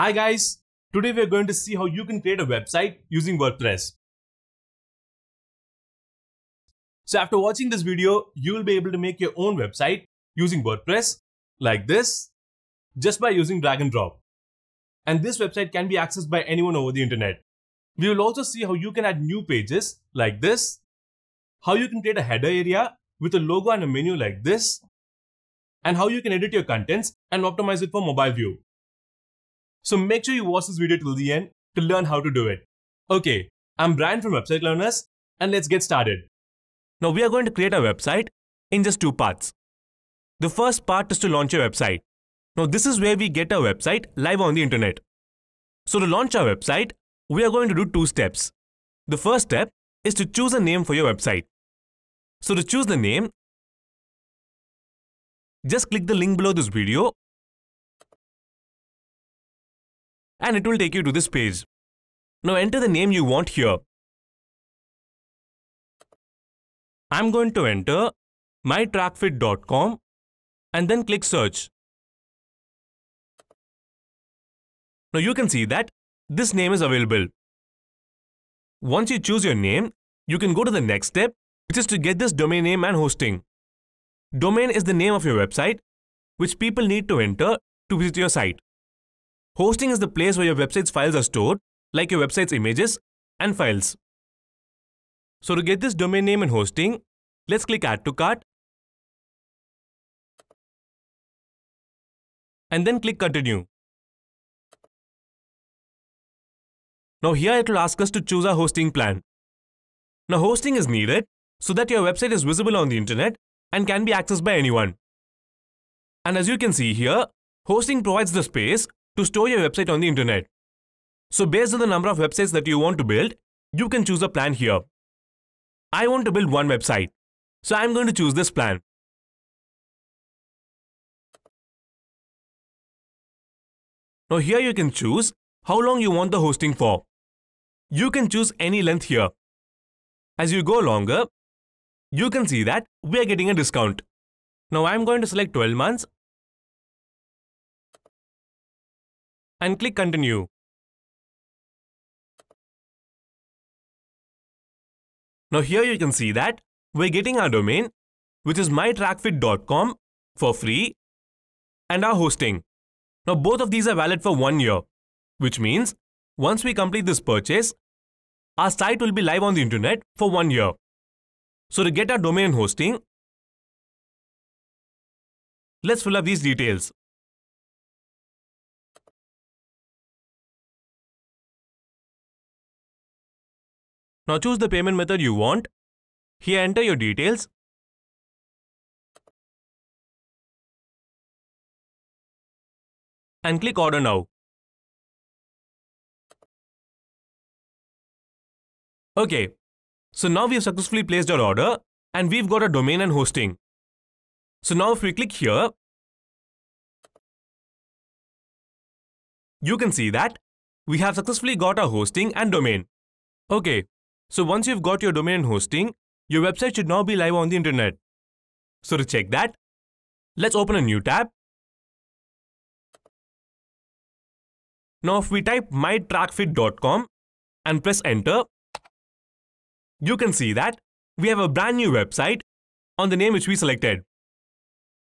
Hi guys, today we're going to see how you can create a website using WordPress. So after watching this video, you will be able to make your own website using WordPress like this, just by using drag and drop. And this website can be accessed by anyone over the internet. We will also see how you can add new pages like this, how you can create a header area with a logo and a menu like this, and how you can edit your contents and optimize it for mobile view. So make sure you watch this video till the end to learn how to do it. Okay, I'm Brian from Website Learners and let's get started. Now we are going to create a website in just two parts. The first part is to launch a website. Now this is where we get our website live on the internet. So to launch our website, we are going to do two steps. The first step is to choose a name for your website. So to choose the name, just click the link below this video and it will take you to this page. Now enter the name you want here. I'm going to enter mytrackfit.com and then click search. Now you can see that this name is available. Once you choose your name, you can go to the next step, which is to get this domain name and hosting. Domain is the name of your website, which people need to enter to visit your site. Hosting is the place where your website's files are stored, like your website's images and files. So to get this domain name and hosting, let's click Add to Cart and then click Continue. Now here it will ask us to choose our hosting plan. Now hosting is needed so that your website is visible on the internet and can be accessed by anyone. And as you can see here, hosting provides the space to store your website on the internet. So based on the number of websites that you want to build, you can choose a plan here. I want to build one website. So I'm going to choose this plan. Now here you can choose how long you want the hosting for. You can choose any length here. As you go longer, you can see that we are getting a discount. Now I'm going to select 12 months and click Continue. Now here you can see that we're getting our domain, which is mytrackfit.com for free, and our hosting. Now both of these are valid for one year, which means once we complete this purchase, our site will be live on the internet for one year. So to get our domain hosting, let's fill up these details. Now choose the payment method you want. Here enter your details. And click order now. Okay, so now we've successfully placed our order and we've got a domain and hosting. So now if we click here, you can see that we have successfully got our hosting and domain. Okay, so once you've got your domain hosting, your website should now be live on the internet. So to check that, let's open a new tab. Now if we type mytrackfit.com and press enter, you can see that we have a brand new website on the name which we selected.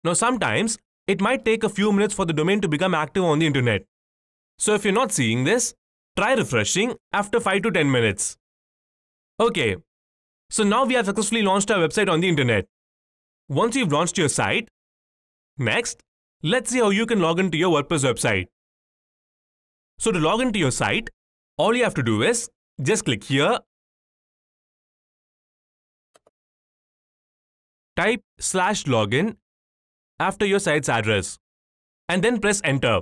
Now sometimes, it might take a few minutes for the domain to become active on the internet. So if you're not seeing this, try refreshing after 5 to 10 minutes. Okay, so now we have successfully launched our website on the internet. Once you've launched your site, next, let's see how you can log into your WordPress website. So to log into your site, all you have to do is just click here, type slash login after your site's address, and then press enter.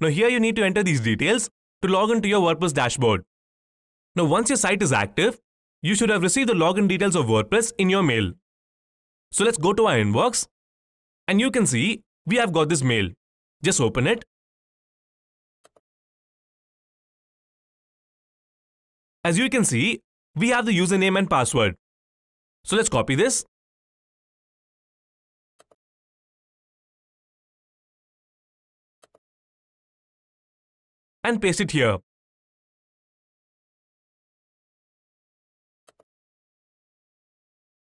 Now here you need to enter these details to log into your WordPress dashboard. Now, once your site is active, you should have received the login details of WordPress in your mail. So let's go to our inbox and you can see we have got this mail. Just open it. As you can see, we have the username and password. So let's copy this. And paste it here.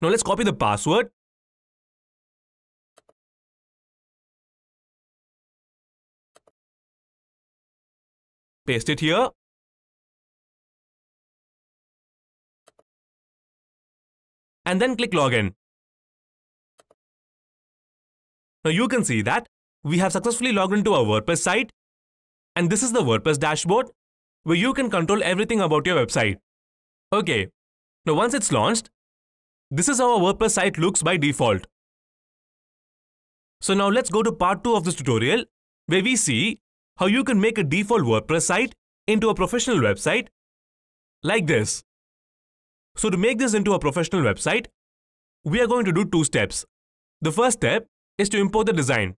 Now let's copy the password. Paste it here. And then click login. Now you can see that we have successfully logged into our WordPress site. And this is the WordPress dashboard where you can control everything about your website. Okay, now once it's launched, this is how a WordPress site looks by default. So now let's go to part 2 of this tutorial where we see how you can make a default WordPress site into a professional website like this. So to make this into a professional website, we are going to do two steps. The first step is to import the design.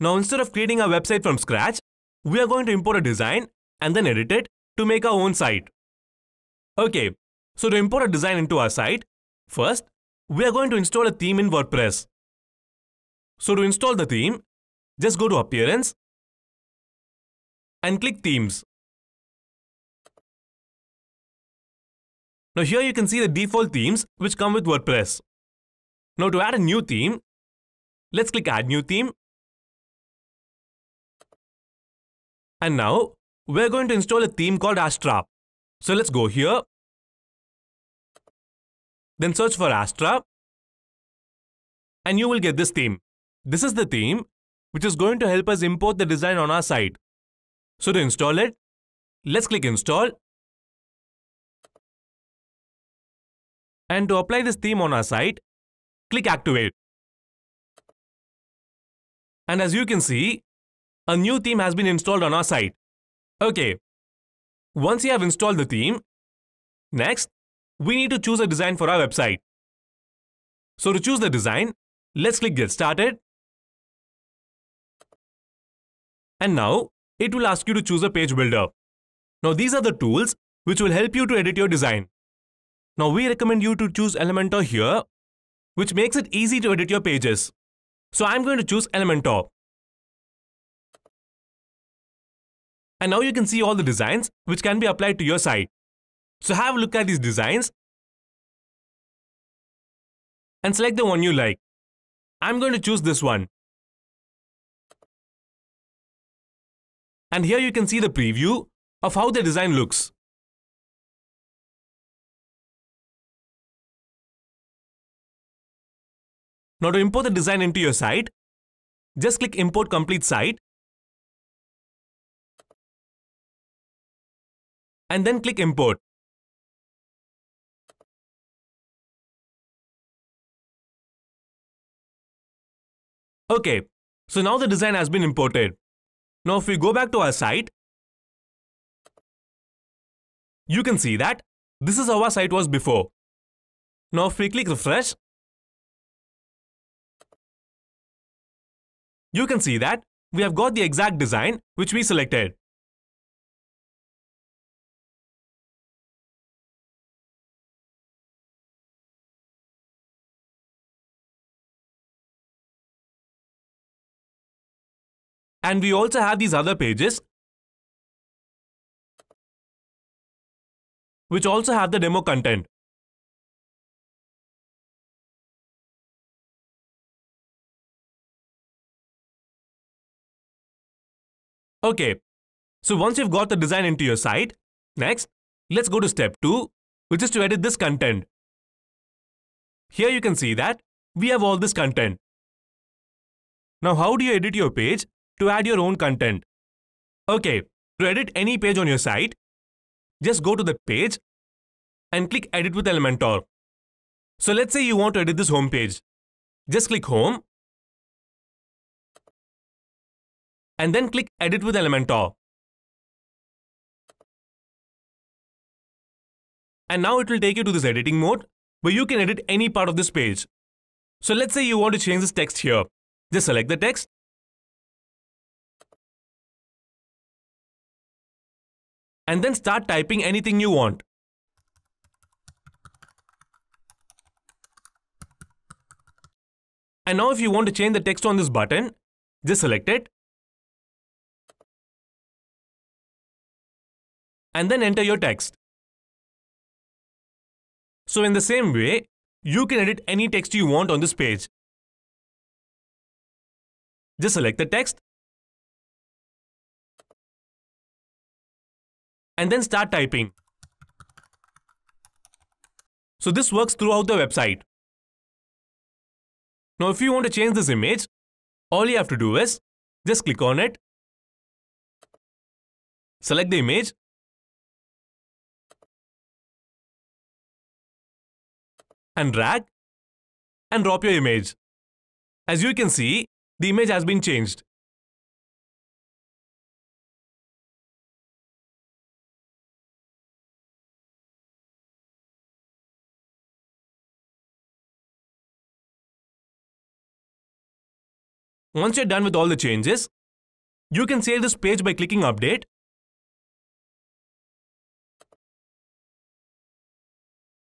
Now instead of creating our website from scratch, we are going to import a design and then edit it to make our own site. Okay, so to import a design into our site, First, we are going to install a theme in WordPress. So to install the theme, just go to Appearance and click Themes. Now here you can see the default themes which come with WordPress. Now to add a new theme, let's click Add New Theme. And now, we're going to install a theme called Astra. So let's go here then search for Astra and you will get this theme. This is the theme which is going to help us import the design on our site. So to install it, let's click install. And to apply this theme on our site, click activate. And as you can see, a new theme has been installed on our site. Okay. Once you have installed the theme, next, we need to choose a design for our website. So to choose the design, let's click get started. And now it will ask you to choose a page builder. Now these are the tools which will help you to edit your design. Now we recommend you to choose Elementor here, which makes it easy to edit your pages. So I'm going to choose Elementor. And now you can see all the designs which can be applied to your site. So have a look at these designs and select the one you like. I'm going to choose this one. And here you can see the preview of how the design looks. Now to import the design into your site, just click import complete site and then click import. Okay, so now the design has been imported. Now if we go back to our site, you can see that this is how our site was before. Now if we click refresh, you can see that we have got the exact design which we selected. And we also have these other pages which also have the demo content. Okay, so once you've got the design into your site, next, let's go to step 2, which is to edit this content. Here you can see that we have all this content. Now how do you edit your page to add your own content. Okay, to edit any page on your site, just go to the page and click Edit with Elementor. So let's say you want to edit this home page. Just click Home and then click Edit with Elementor. And now it will take you to this editing mode where you can edit any part of this page. So let's say you want to change this text here. Just select the text and then start typing anything you want. And now if you want to change the text on this button, just select it. And then enter your text. So in the same way, you can edit any text you want on this page. Just select the text and then start typing. So this works throughout the website. Now if you want to change this image, all you have to do is just click on it, select the image, and drag and drop your image. As you can see, the image has been changed. Once you're done with all the changes, you can save this page by clicking update.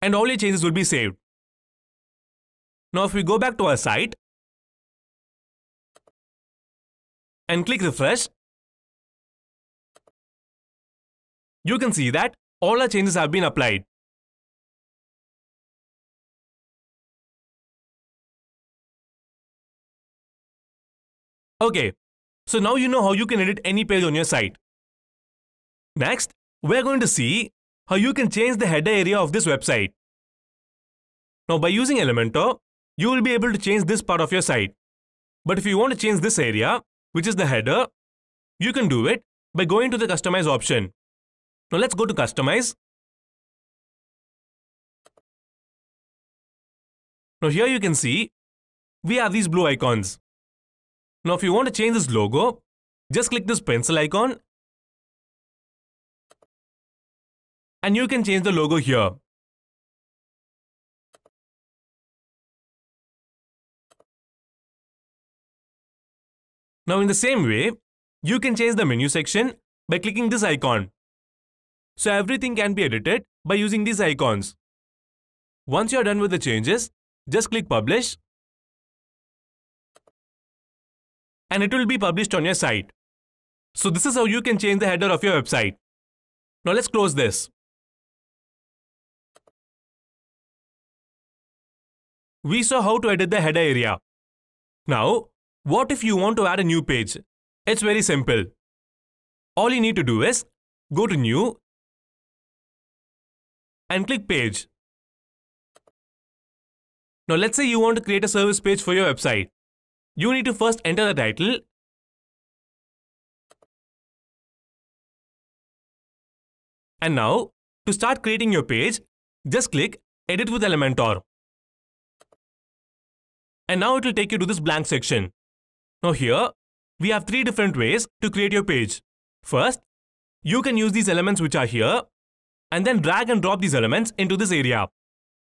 And all your changes will be saved. Now if we go back to our site and click refresh, you can see that all our changes have been applied. Okay, so now you know how you can edit any page on your site. Next, we're going to see how you can change the header area of this website. Now by using Elementor, you will be able to change this part of your site. But if you want to change this area, which is the header, you can do it by going to the Customize option. Now let's go to Customize. Now here you can see, we have these blue icons. Now if you want to change this logo, just click this pencil icon and you can change the logo here. Now in the same way, you can change the menu section by clicking this icon. So everything can be edited by using these icons. Once you are done with the changes, just click publish and it will be published on your site. So this is how you can change the header of your website. Now let's close this. We saw how to edit the header area. Now, what if you want to add a new page? It's very simple. All you need to do is go to new and click page. Now let's say you want to create a service page for your website you need to first enter the title and now to start creating your page just click edit with Elementor and now it will take you to this blank section. Now here we have three different ways to create your page. First you can use these elements which are here and then drag and drop these elements into this area.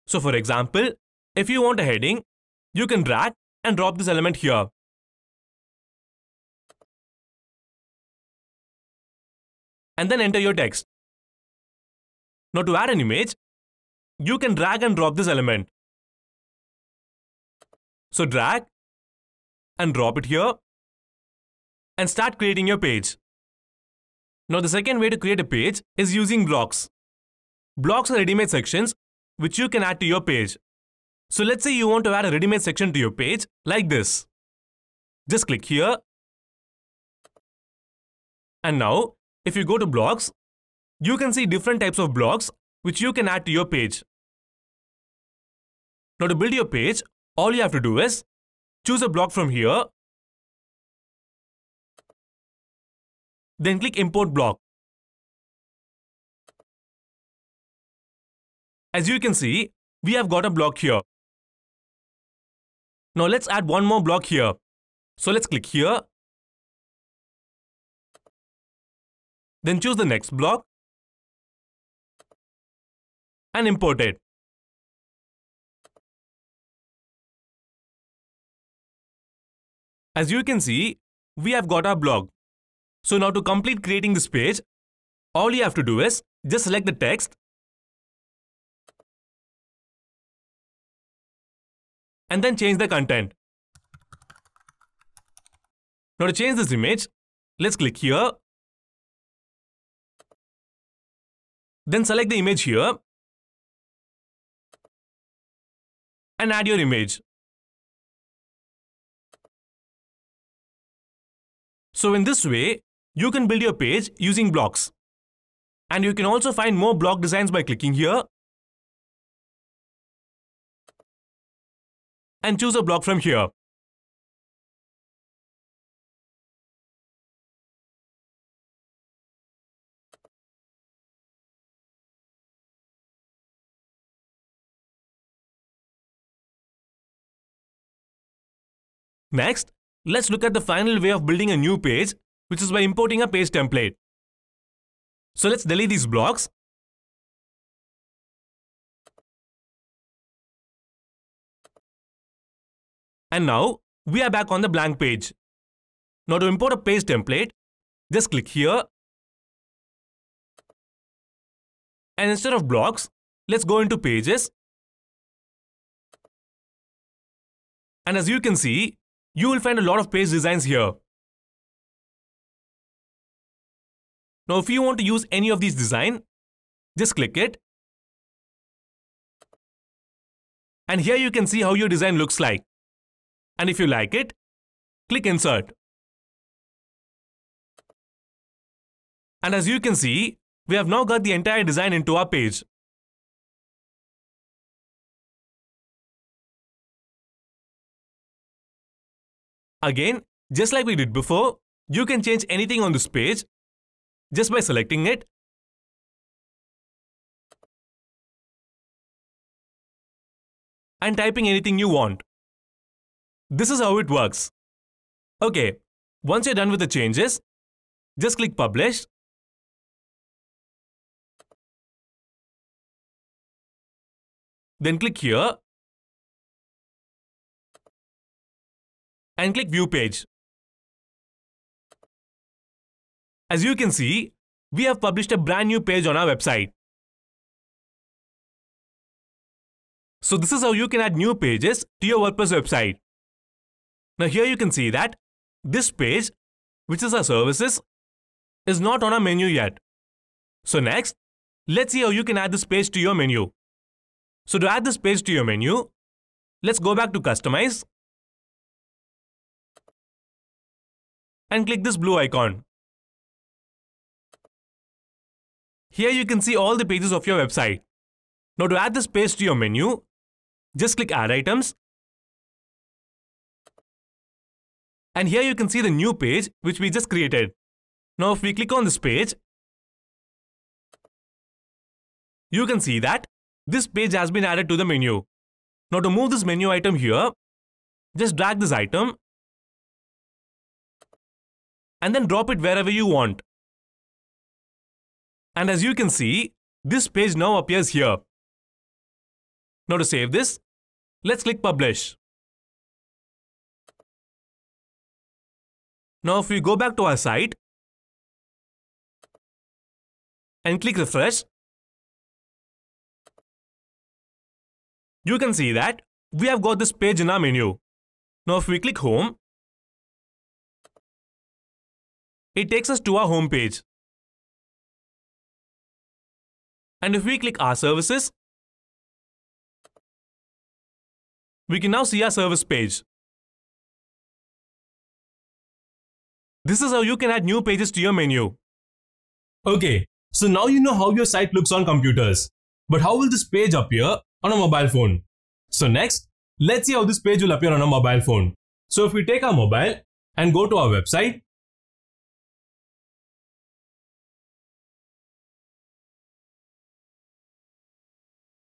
So for example, if you want a heading, you can drag and drop this element here. And then enter your text. Now to add an image, you can drag and drop this element. So drag and drop it here and start creating your page. Now the second way to create a page is using blocks. Blocks are ready-made sections which you can add to your page. So let's say you want to add a ready-made section to your page like this. Just click here. And now, if you go to blocks, you can see different types of blocks which you can add to your page. Now to build your page, all you have to do is choose a block from here, then click import block. As you can see, we have got a block here. Now let's add one more block here. So let's click here. Then choose the next block and import it. As you can see, we have got our blog. So now to complete creating this page, all you have to do is just select the text and then change the content. Now to change this image, let's click here. Then select the image here. And add your image. So in this way, you can build your page using blocks. And you can also find more block designs by clicking here and choose a block from here. Next, let's look at the final way of building a new page, which is by importing a page template. So let's delete these blocks And now we are back on the blank page. Now to import a page template, just click here. And instead of blocks, let's go into pages. And as you can see, you will find a lot of page designs here. Now if you want to use any of these design, just click it. And here you can see how your design looks like. And if you like it, click insert. And as you can see, we have now got the entire design into our page. Again, just like we did before, you can change anything on this page just by selecting it. And typing anything you want. This is how it works. Okay, once you're done with the changes, just click Publish. Then click here. And click View Page. As you can see, we have published a brand new page on our website. So this is how you can add new pages to your WordPress website. Now here you can see that this page, which is our services, is not on our menu yet. So next, let's see how you can add this page to your menu. So to add this page to your menu, let's go back to customize and click this blue icon. Here you can see all the pages of your website. Now to add this page to your menu, just click add items And here you can see the new page which we just created. Now if we click on this page, you can see that this page has been added to the menu. Now to move this menu item here, just drag this item and then drop it wherever you want. And as you can see, this page now appears here. Now to save this, let's click publish. Now if we go back to our site and click refresh, you can see that we have got this page in our menu. Now if we click home, it takes us to our home page. And if we click our services, we can now see our service page. This is how you can add new pages to your menu. Okay, so now you know how your site looks on computers. But how will this page appear on a mobile phone? So next, let's see how this page will appear on a mobile phone. So if we take our mobile and go to our website,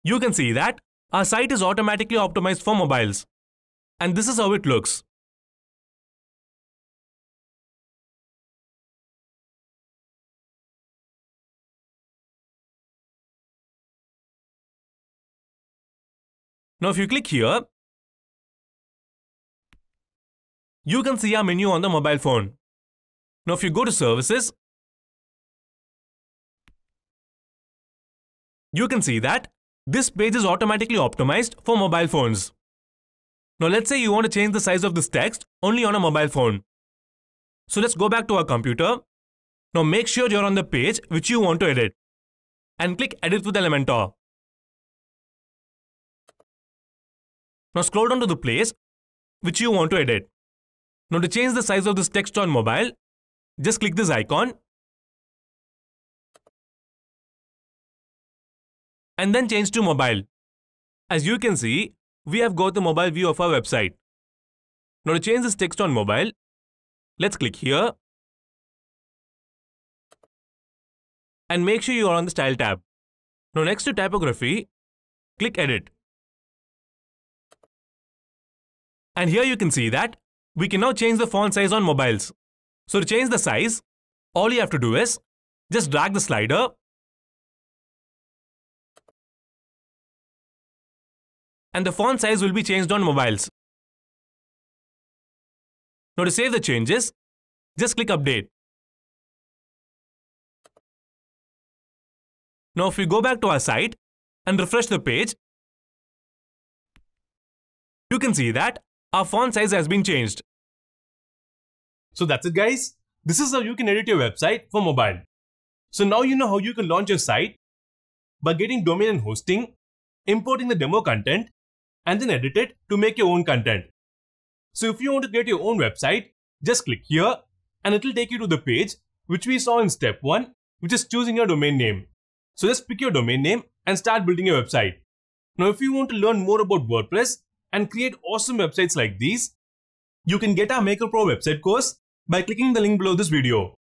you can see that our site is automatically optimized for mobiles. And this is how it looks. Now if you click here, you can see our menu on the mobile phone. Now if you go to services, you can see that this page is automatically optimized for mobile phones. Now let's say you want to change the size of this text only on a mobile phone. So let's go back to our computer. Now make sure you're on the page which you want to edit. And click edit with Elementor. Now scroll down to the place which you want to edit. Now to change the size of this text on mobile, just click this icon and then change to mobile. As you can see, we have got the mobile view of our website. Now to change this text on mobile, let's click here and make sure you are on the style tab. Now next to typography, click edit. And here you can see that we can now change the font size on mobiles. So to change the size, all you have to do is just drag the slider and the font size will be changed on mobiles. Now to save the changes, just click update. Now if we go back to our site and refresh the page, you can see that our font size has been changed. So that's it guys. This is how you can edit your website for mobile. So now you know how you can launch your site by getting domain and hosting, importing the demo content, and then edit it to make your own content. So if you want to create your own website, just click here and it'll take you to the page which we saw in step 1 which is choosing your domain name. So just pick your domain name and start building your website. Now if you want to learn more about WordPress, and create awesome websites like these? You can get our Maker Pro website course by clicking the link below this video.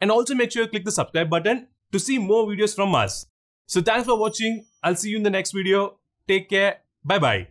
And also make sure you click the subscribe button to see more videos from us. So thanks for watching. I'll see you in the next video. Take care. Bye bye.